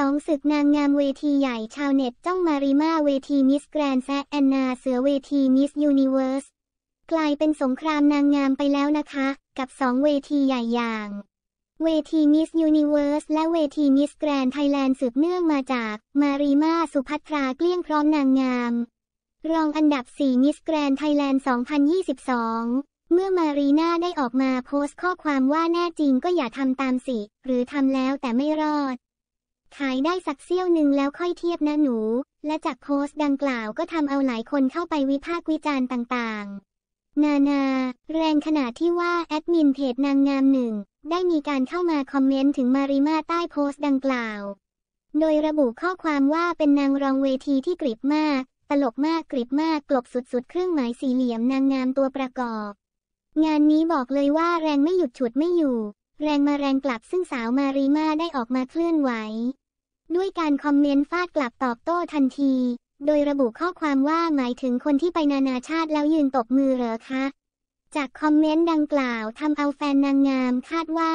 สองศึกนางงามเวทีใหญ่ชาวเน็ตจ้องมาริมาเวทีมิสแกรนแซแอนนาเสือเวทีมิสยูนิเวิร์สกลายเป็นสงครามนางงามไปแล้วนะคะ กับสองเวทีใหญ่อย่าง เวทีมิสยูนิเวิร์สและเวทีมิสแกรนไทยแลนด์สืบเนื่องมาจากมาริมาสุพัทราเกลี้ยงพร้อมนางงาม รองอันดับ4มิสแกรนไทยแลนด์2022 เมื่อมารีนาได้ออกมาโพสต์ข้อความว่าแน่จริงก็อย่าทำตามสิ หรือทำแล้วแต่ไม่รอดขายได้สักเซี่ยวหนึ่งแล้วค่อยเทียบนะหนู และจากโพสต์ดังกล่าวก็ทำเอาหลายคนเข้าไปวิพากษ์วิจารณ์ต่าง ๆ นานา แรงขนาดที่ว่าแอดมินเพจนางงามหนึ่งได้มีการเข้ามาคอมเมนต์ถึงมาริมาใต้โพสต์ดังกล่าว โดยระบุข้อความว่าเป็นนางรองเวทีที่กริบมาก ตลกมาก กริบมากกลบสุดๆเครื่องหมายสี่เหลี่ยมนางงามตัวประกอบ งานนี้บอกเลยว่าแรงไม่หยุดฉุดไม่อยู่ แรงมาแรงกลับซึ่งสาวมาริมาได้ออกมาเคลื่อนไหวด้วยการคอมเมนต์ฟาดกลับตอบโต้ทันที โดยระบุข้อความว่าหมายถึงคนที่ไปนานาชาติแล้วยืนตบมือเหรอคะ จากคอมเมนต์ดังกล่าวทำเอาแฟนนางงามคาดว่า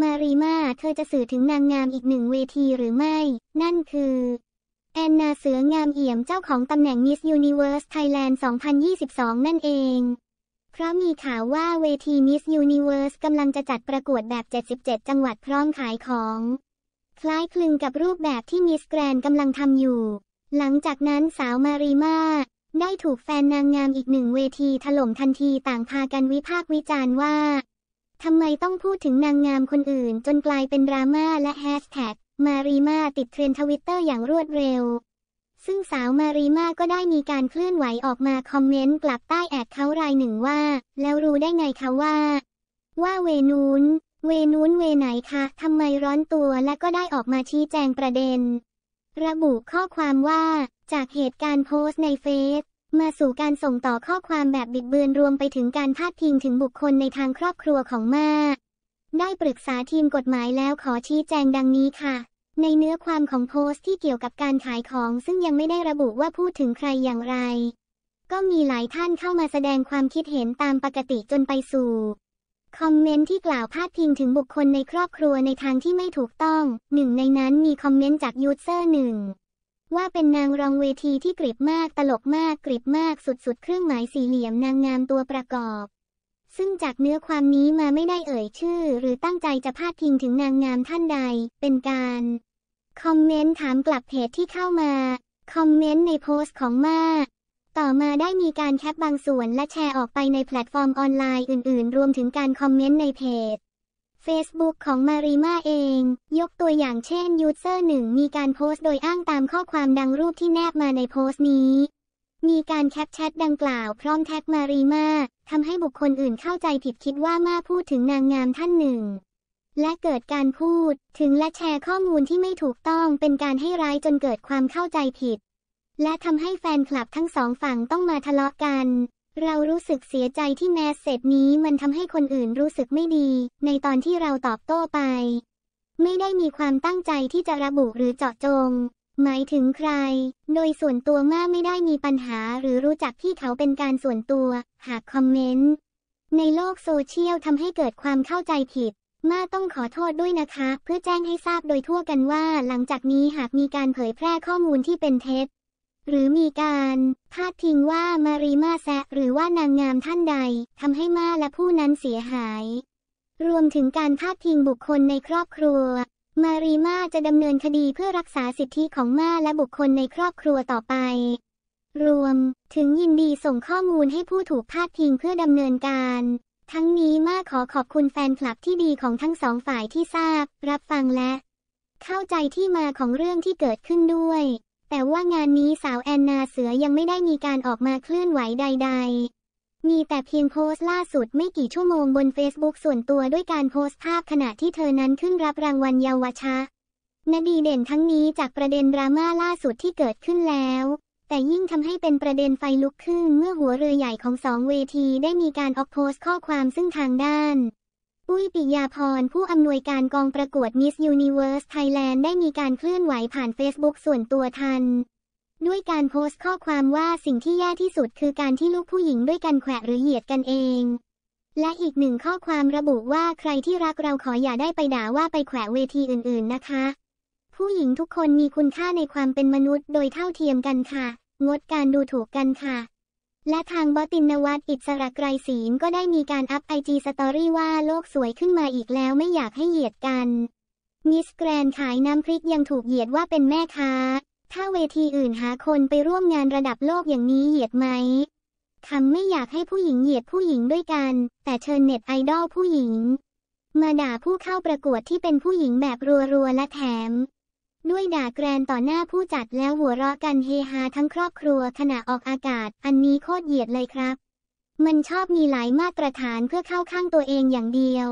มารีมาเธอจะสื่อถึงนางงามอีกหนึ่งเวทีหรือไม่ นั่นคือ แอนนาเสืองามเอี่ยมเจ้าของตำแหน่งมิสยูนิเวอร์สไทยแลนด์2022 นั่นเอง เพราะมีข่าวว่าเวทีมิสยูนิเวอร์สกำลังจะจัดประกวดแบบ77 จังหวัดพร้อมขายของคล้ายคลึงกับรูปแบบที่มิสแกรนกำลังทำอยู่ หลังจากนั้นสาวมารีมาได้ถูกแฟนนางงามอีกหนึ่งเวทีถล่มทันทีต่างพากันวิพากษ์วิจารณ์ว่าทำไมต้องพูดถึงนางงามคนอื่นจนกลายเป็นดราม่าและแฮชแท็กมารีมาติดเทรนทวิตเตอร์อย่างรวดเร็ว ซึ่งสาวมารีมาก็ได้มีการเคลื่อนไหวออกมาคอมเมนต์กลับใต้แอดเขารายหนึ่งว่า แล้วรู้ได้ไงคะว่า ว่าเวนูนเวนู้นเวไหนคะทำไมร้อนตัวและก็ได้ออกมาชี้แจงประเด็น ระบุข้อความว่า จากเหตุการณ์โพสต์ในเฟซมาสู่การส่งต่อข้อความแบบบิดเบือนรวมไปถึงการพาดพิงถึงบุคคลในทางครอบครัวของมาได้ปรึกษาทีมกฎหมายแล้วขอชี้แจงดังนี้ค่ะ ในเนื้อความของโพสต์ที่เกี่ยวกับการขายของ ซึ่งยังไม่ได้ระบุว่าพูดถึงใครอย่างไร ก็มีหลายท่านเข้ามาแสดงความคิดเห็นตามปกติจนไปสู่คอมเมนต์ที่กล่าวพาดพิงถึงบุคคลในครอบครัวในทางที่ไม่ถูกต้อง หนึ่ง ในนั้นมีคอมเมนต์จากยูทเซอร์หนึ่ง ว่าเป็นนางรองเวทีที่กริบมากตลกมากกริบมากสุดๆ เครื่องหมายสี่เหลี่ยมนางงามตัวประกอบ ซึ่งจากเนื้อความนี้มาไม่ได้เอ่ยชื่อ หรือตั้งใจจะพาดพิงถึงนางงามท่านใด เป็นการคอมเมนต์ถามกลับเพจที่เข้ามาคอมเมนต์ในโพสต์ของมาต่อมาได้มีการแคปบางส่วนและแชร์ออกไปในแพลตฟอร์มออนไลน์อื่น ๆ รวมถึงการคอมเมนต์ในเพจ Facebook ของมารีมาเอง ยกตัวอย่างเช่น ยูเซอร์หนึ่งมีการโพสต์โดยอ้างตามข้อความดังรูปที่แนบมาในโพสต์นี้ มีการแคปแชทดังกล่าวพร้อมแท็กมารีมาทำให้บุคคลอื่นเข้าใจผิดคิดว่ามาพูดถึงนางงามท่านหนึ่ง และเกิดการพูด ถึงและแชร์ข้อมูลที่ไม่ถูกต้องเป็นการให้ร้ายจนเกิดความเข้าใจผิดและทำให้แฟนคลับทั้งสองฝั่งต้องมาทะเลาะกัน เรารู้สึกเสียใจที่แมสเซจนี้มันทำให้คนอื่นรู้สึกไม่ดี ในตอนที่เราตอบโต้ไป ไม่ได้มีความตั้งใจที่จะระบุหรือเจาะจง หมายถึงใคร โดยส่วนตัวม่กไม่ได้มีปัญหาหรือรู้จักพี่เขาเป็นการส่วนตัว หากคอมเมนต์ในโลก โซเชียลทำให้เกิดความเข้าใจผิดมาต้องขอโทษด้วยนะคะ เพื่อแจ้งให้ทราบโดยทั่วกันว่า หลังจากนี้หากมีการเผยแพร่ข้อมูลที่เป็นเท็จหรือมีการพาดพิงว่ามารีมาแซะหรือว่านางงามท่านใดทำให้ม่าและผู้นั้นเสียหาย รวมถึงการพาดพิงบุคคลในครอบครัว มารีมาจะดำเนินคดีเพื่อรักษาสิทธิของม่าและบุคคลในครอบครัวต่อไป รวมถึงยินดีส่งข้อมูลให้ผู้ถูกพาดพิงเพื่อดำเนินการ ทั้งนี้มาขอขอบคุณแฟนคลับที่ดีของทั้งสองฝ่ายที่ทราบรับฟังและ เข้าใจที่มาของเรื่องที่เกิดขึ้นด้วยแต่ว่างานนี้สาวแอนนาเสือยังไม่ได้มีการออกมาเคลื่อนไหวใดๆ มีแต่เพียงโพสต์ล่าสุดไม่กี่ชั่วโมงบนเฟซบุ๊กส่วนตัวด้วยการโพสต์ภาพขณะที่เธอนั้นขึ้นรับรางวัลเยาวชานดีเด่นทั้งนี้จากประเด็นดราม่าล่าสุดที่เกิดขึ้นแล้ว แต่ยิ่งทำให้เป็นประเด็นไฟลุกขึ้นเมื่อหัวเรือใหญ่ของสองเวทีได้มีการออกโพสต์ข้อความซึ่งทางด้านปุ้ยปิยาพรผู้อำนวยการกองประกวดมิสยูนิเวอร์สไทยแลนด์ได้มีการเคลื่อนไหวผ่านเฟซบุ๊กส่วนตัวทัน ด้วยการโพสต์ข้อความว่าสิ่งที่แย่ที่สุดคือการที่ลูกผู้หญิงด้วยกันแขวะหรือเหยียดกันเอง และอีกหนึ่งข้อความระบุว่าใครที่รักเราขออย่าได้ไปด่าว่าไปแขวะเวทีอื่นๆนะคะ ผู้หญิงทุกคนมีคุณค่าในความเป็นมนุษย์โดยเท่าเทียมกันค่ะ งดการดูถูกกันค่ะและทางบอตินวัตอิสระไกรศีลก็ได้มีการอัพไอจีสตอรี่ว่าโลกสวยขึ้นมาอีกแล้วไม่อยากให้เหยียดกัน มิสแกรนขายน้ำพริกยังถูกเหยียดว่าเป็นแม่ค้า ถ้าเวทีอื่นหาคนไปร่วมงานระดับโลกอย่างนี้เหยียดไหมคำไม่อยากให้ผู้หญิงเหยียดผู้หญิงด้วยกัน แต่เชิญเน็ตไอดอลผู้หญิง มาด่าผู้เข้าประกวดที่เป็นผู้หญิงแบบรัวๆและแถมด้วยด่าแกรนต่อหน้าผู้จัดแล้วหัวเราะกันเฮฮาทั้งครอบครัวขณะออกอากาศ อันนี้โคตรเหยียดเลยครับ มันชอบมีหลายมาตรฐานเพื่อเข้าข้างตัวเองอย่างเดียว